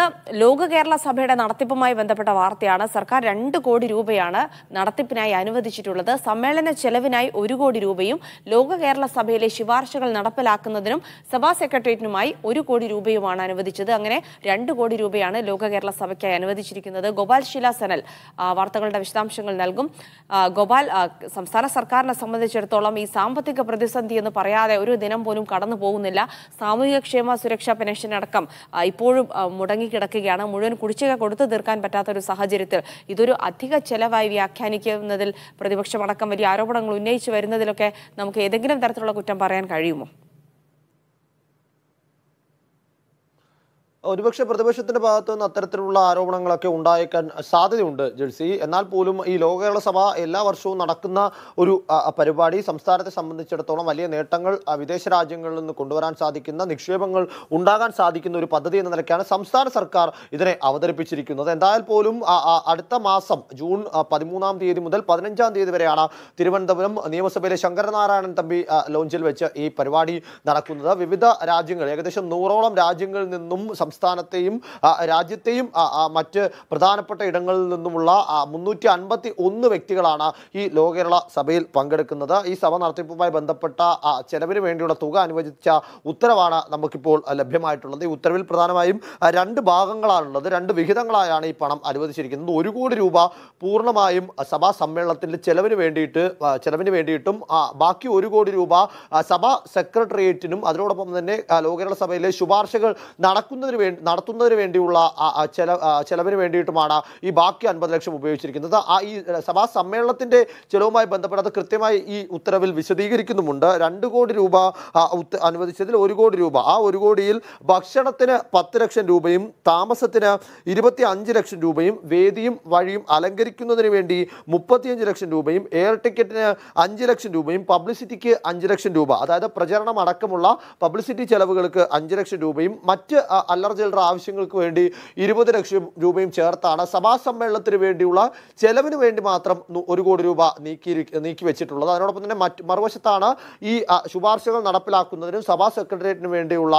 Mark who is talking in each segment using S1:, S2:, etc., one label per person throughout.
S1: ഒന്ന് ലോക കേരള സഭയുടെ നടത്തിപ്പുമായി ബന്ധപ്പെട്ട വാർത്തയാണ് സർക്കാർ രണ്ട് കോടി രൂപയാണ് നടത്തിപ്പിനായി അനുവദിച്ചിട്ടുള്ളത് സമ്മേളന ചെലവിനായി ഒരു കോടി രൂപയും ലോക കേരള സഭയിലെ ശുപാർശകൾ നടപ്പിലാക്കുന്നതിനും സഭാ സെക്രട്ടേറിയറ്റിനുമായി ഒരു കോടി രൂപയുമാണ് അനുവദിച്ചത് അങ്ങനെ രണ്ട് കോടി രൂപയാണ് ലോക കേരള സഭയ്ക്കായി അനുവദിച്ചിരിക്കുന്നത് ഗോപാൽ ശീല സനൽ വാർത്തകളുടെ വിശദാംശങ്ങൾ നൽകും ഗോപാൽ സംസ്ഥാന സർക്കാരിനെ സംബന്ധിച്ചിടത്തോളം ഈ സാമ്പത്തിക പ്രതിസന്ധി എന്ന് പറയാതെ ഒരു ദിനം പോലും കടന്നു പോകുന്നില്ല സാമൂഹിക ക്ഷേമ സുരക്ഷാ പെൻഷൻ അടക്കം ഇപ്പോഴും മുടങ്ങി കിടക്കുകയാണ് മുഴുവൻ കുടിശ്ശിക കൊടുത്തു തീർക്കാൻ പറ്റാത്ത ഒരു സാഹചര്യത്തിൽ ഇതൊരു അധിക ചെലവായി വ്യാഖ്യാനിക്കുന്നതിൽ പ്രതിപക്ഷമടക്കം വലിയ ആരോപണങ്ങൾ ഉന്നയിച്ചു വരുന്നതിലൊക്കെ നമുക്ക് ഏതെങ്കിലും തരത്തിലുള്ള കുറ്റം പറയാൻ കഴിയുമോ
S2: ഒരുപക്ഷെ പ്രതിപക്ഷത്തിന്റെ ഭാഗത്തു നിന്ന് അത്തരത്തിലുള്ള ആരോപണങ്ങളൊക്കെ ഉണ്ടായേക്കാൻ സാധ്യതയുണ്ട് ജെഴ്സി എന്നാൽ പോലും ഈ ലോക കേരള സഭ എല്ലാ വർഷവും നടക്കുന്ന ഒരു പരിപാടി സംസ്ഥാനത്തെ സംബന്ധിച്ചിടത്തോളം വലിയ നേട്ടങ്ങൾ വിദേശ രാജ്യങ്ങളിൽ നിന്ന് കൊണ്ടുവരാൻ സാധിക്കുന്ന നിക്ഷേപങ്ങൾ ഉണ്ടാകാൻ സാധിക്കുന്ന ഒരു പദ്ധതി എന്ന നിലയ്ക്കാണ് സംസ്ഥാന സർക്കാർ ഇതിനെ അവതരിപ്പിച്ചിരിക്കുന്നത് എന്തായാലും പോലും അടുത്ത മാസം ജൂൺ പതിമൂന്നാം തീയതി മുതൽ പതിനഞ്ചാം തീയതി വരെയാണ് തിരുവനന്തപുരം നിയമസഭയിലെ ശങ്കരനാരായണൻ തമ്പി ലോഞ്ചിൽ വെച്ച് ഈ പരിപാടി നടക്കുന്നത് വിവിധ രാജ്യങ്ങൾ ഏകദേശം നൂറോളം രാജ്യങ്ങളിൽ നിന്നും സംസ്ഥാന സംസ്ഥാനത്തെയും രാജ്യത്തെയും മറ്റ് പ്രധാനപ്പെട്ട ഇടങ്ങളിൽ നിന്നുമുള്ള മുന്നൂറ്റി അൻപത്തി ഒന്ന് വ്യക്തികളാണ് ഈ ലോകകേരള കേരള സഭയിൽ പങ്കെടുക്കുന്നത് ഈ സഭ നടത്തിപ്പുമായി ബന്ധപ്പെട്ട ചെലവിന് വേണ്ടിയുള്ള തുക അനുവദിച്ച ഉത്തരവാണ് നമുക്കിപ്പോൾ ലഭ്യമായിട്ടുള്ളത് ഈ ഉത്തരവിൽ പ്രധാനമായും രണ്ട് ഭാഗങ്ങളാണുള്ളത് രണ്ട് വിഹിതങ്ങളായാണ് ഈ പണം അനുവദിച്ചിരിക്കുന്നത് ഒരു കോടി രൂപ പൂർണ്ണമായും സഭാ സമ്മേളനത്തിൻ്റെ ചെലവിന് വേണ്ടിയിട്ട് ചെലവിന് വേണ്ടിയിട്ടും ബാക്കി ഒരു കോടി രൂപ സഭാ സെക്രട്ടേറിയറ്റിനും അതിനോടൊപ്പം തന്നെ ലോകകേരള സഭയിലെ ശുപാർശകൾ നടക്കുന്നതിന് വേണ്ടി വേ നടത്തുന്നതിന് വേണ്ടിയുള്ള ചെല ചെലവിന് വേണ്ടിയിട്ടുമാണ് ഈ ബാക്കി അൻപത് ലക്ഷം ഉപയോഗിച്ചിരിക്കുന്നത് ആ ഈ സഭാ സമ്മേളനത്തിൻ്റെ ചെലവുമായി ബന്ധപ്പെട്ട് അത് കൃത്യമായി ഈ ഉത്തരവിൽ വിശദീകരിക്കുന്നുമുണ്ട് രണ്ട് കോടി രൂപ അനുവദിച്ചതിൽ ഒരു കോടി രൂപ ആ ഒരു കോടിയിൽ ഭക്ഷണത്തിന് പത്ത് ലക്ഷം രൂപയും താമസത്തിന് ഇരുപത്തി അഞ്ച് ലക്ഷം രൂപയും വേദിയും വഴിയും അലങ്കരിക്കുന്നതിന് വേണ്ടി മുപ്പത്തിയഞ്ച് ലക്ഷം രൂപയും എയർ ടിക്കറ്റിന് അഞ്ച് ലക്ഷം രൂപയും പബ്ലിസിറ്റിക്ക് അഞ്ച് ലക്ഷം രൂപ അതായത് പ്രചരണം അടക്കമുള്ള പബ്ലിസിറ്റി ചെലവുകൾക്ക് അഞ്ച് ലക്ഷം രൂപയും മറ്റ് അല്ല ജില്ലർ ചില്ലറ ആവശ്യങ്ങൾക്ക് വേണ്ടി ഇരുപത് ലക്ഷം രൂപയും ചേർത്താണ് സഭാ സമ്മേളനത്തിന് വേണ്ടിയുള്ള ചെലവിന് വേണ്ടി മാത്രം ഒരു കോടി രൂപ നീക്കി നീക്കി വെച്ചിട്ടുള്ളത് അതിനോടൊപ്പം തന്നെ മറ്റ് മറുവശത്താണ് ഈ ശുപാർശകൾ നടപ്പിലാക്കുന്നതിനും സഭാ സെക്രട്ടേറിയറ്റിന് വേണ്ടിയുള്ള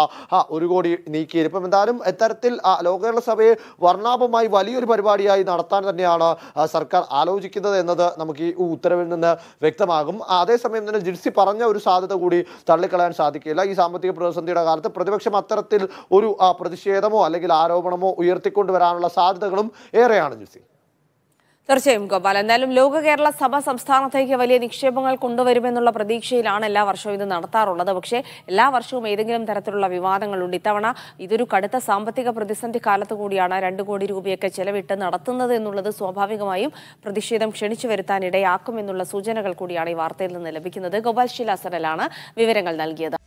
S2: ഒരു കോടി നീക്കിയിരിപ്പം എന്തായാലും ഇത്തരത്തിൽ ലോകകേരള സഭയെ വർണ്ണാഭമായി വലിയൊരു പരിപാടിയായി നടത്താൻ തന്നെയാണ് സർക്കാർ ആലോചിക്കുന്നത് എന്നത് നമുക്ക് ഈ ഉത്തരവിൽ നിന്ന് വ്യക്തമാകും അതേസമയം തന്നെ ജിഡ്സി പറഞ്ഞ ഒരു സാധ്യത കൂടി തള്ളിക്കളയാൻ സാധിക്കില്ല ഈ സാമ്പത്തിക പ്രതിസന്ധിയുടെ കാലത്ത് പ്രതിപക്ഷം അത്തരത്തിൽ ഒരു പ്രതിഷേധ പ്രതിഷേധമോ അല്ലെങ്കിൽ ആരോപണമോ ഉയർത്തിക്കൊണ്ടുവരാനുള്ള സാധ്യതകളും ഏറെയാണ് ജിസി
S1: തീർച്ചയായും ഗോപാൽ എന്തായാലും ലോക കേരള സഭ സംസ്ഥാനത്തേക്ക് വലിയ നിക്ഷേപങ്ങൾ കൊണ്ടുവരുമെന്നുള്ള പ്രതീക്ഷയിലാണ് എല്ലാ വർഷവും ഇത് നടത്താറുള്ളത് പക്ഷേ എല്ലാ വർഷവും ഏതെങ്കിലും തരത്തിലുള്ള വിവാദങ്ങളുണ്ട് ഇത്തവണ ഇതൊരു കടുത്ത സാമ്പത്തിക പ്രതിസന്ധി കാലത്ത് കൂടിയാണ് രണ്ട് കോടി രൂപയൊക്കെ ചെലവിട്ട് നടത്തുന്നത് എന്നുള്ളത് സ്വാഭാവികമായും പ്രതിഷേധം ക്ഷണിച്ചു വരുത്താൻ ഇടയാക്കും എന്നുള്ള സൂചനകൾ കൂടിയാണ് ഈ വാർത്തയിൽ നിന്ന് ലഭിക്കുന്നത് ഗോപാൽ ശിലാസനലാണ് വിവരങ്ങൾ നൽകിയത്